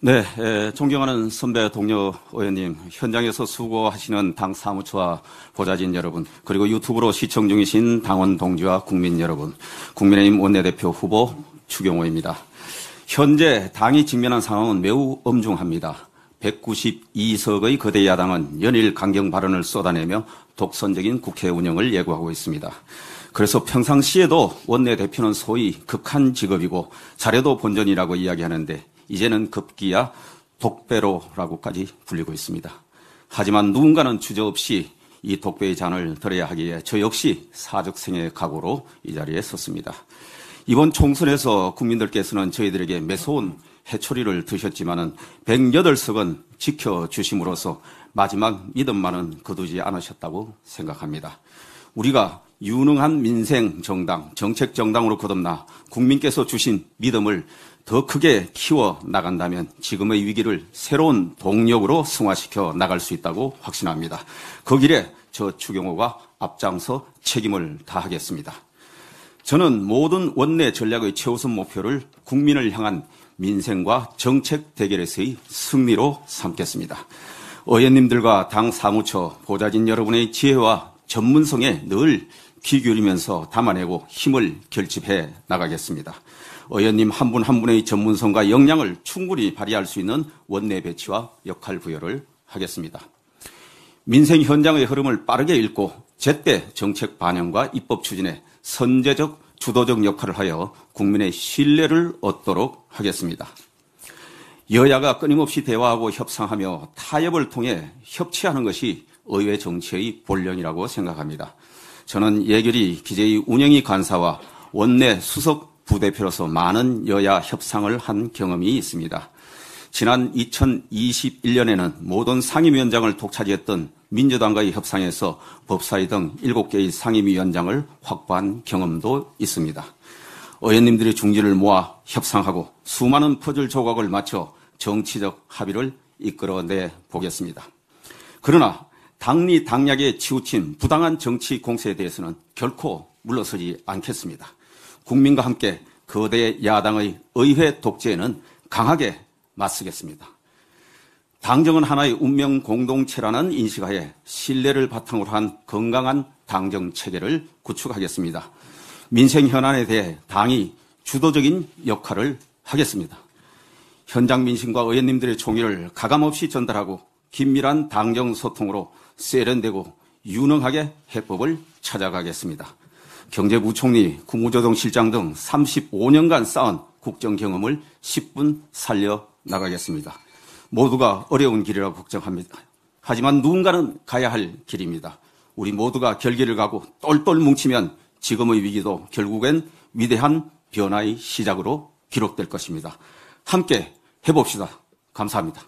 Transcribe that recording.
네, 에, 존경하는 선배 동료 의원님, 현장에서 수고하시는 당 사무처와 보좌진 여러분, 그리고 유튜브로 시청 중이신 당원 동지와 국민 여러분, 국민의힘 원내대표 후보 추경호입니다. 현재 당이 직면한 상황은 매우 엄중합니다. 192석의 거대 야당은 연일 강경 발언을 쏟아내며 독선적인 국회 운영을 예고하고 있습니다. 그래서 평상시에도 원내대표는 소위 극한 직업이고 자료도 본전이라고 이야기하는데 이제는 급기야 독배로라고까지 불리고 있습니다. 하지만 누군가는 주저없이 이 독배의 잔을 들어야 하기에 저 역시 사적생의 각오로 이 자리에 섰습니다. 이번 총선에서 국민들께서는 저희들에게 매서운 해초리를 드셨지만은 108석은 지켜주심으로써 마지막 믿음만은 거두지 않으셨다고 생각합니다. 우리가 유능한 민생 정당, 정책 정당으로 거듭나 국민께서 주신 믿음을 더 크게 키워 나간다면 지금의 위기를 새로운 동력으로 승화시켜 나갈 수 있다고 확신합니다. 그 길에 저 추경호가 앞장서 책임을 다하겠습니다. 저는 모든 원내 전략의 최우선 목표를 국민을 향한 민생과 정책 대결에서의 승리로 삼겠습니다. 의원님들과 당 사무처 보좌진 여러분의 지혜와 전문성에 늘귀 기울이면서 담아내고 힘을 결집해 나가겠습니다. 의원님 한 분한 한 분의 전문성과 역량을 충분히 발휘할 수 있는 원내 배치와 역할 부여를 하겠습니다. 민생 현장의 흐름을 빠르게 읽고 제때 정책 반영과 입법 추진에 선제적 주도적 역할을 하여 국민의 신뢰를 얻도록 하겠습니다. 여야가 끊임없이 대화하고 협상하며 타협을 통해 협치하는 것이 의회 정치의 본령이라고 생각합니다. 저는 예결위 기재위 운영위 간사와 원내 수석 부대표로서 많은 여야 협상을 한 경험이 있습니다. 지난 2021년에는 모든 상임위원장을 독차지했던 민주당과의 협상에서 법사위 등 7개의 상임위원장을 확보한 경험도 있습니다. 의원님들의 중지를 모아 협상하고 수많은 퍼즐 조각을 맞춰 정치적 합의를 이끌어내 보겠습니다. 그러나 당리 당략에 치우친 부당한 정치 공세에 대해서는 결코 물러서지 않겠습니다. 국민과 함께 거대 야당의 의회 독재에는 강하게 맞서겠습니다. 당정은 하나의 운명 공동체라는 인식하에 신뢰를 바탕으로 한 건강한 당정 체계를 구축하겠습니다. 민생 현안에 대해 당이 주도적인 역할을 하겠습니다. 현장 민심과 의원님들의 종의를 가감없이 전달하고 긴밀한 당정 소통으로 세련되고 유능하게 해법을 찾아가겠습니다. 경제부총리, 국무조정실장 등 35년간 쌓은 국정 경험을 10분 살려 나가겠습니다. 모두가 어려운 길이라고 걱정합니다. 하지만 누군가는 가야 할 길입니다. 우리 모두가 결기를 가고 똘똘 뭉치면 지금의 위기도 결국엔 위대한 변화의 시작으로 기록될 것입니다. 함께 해봅시다. 감사합니다.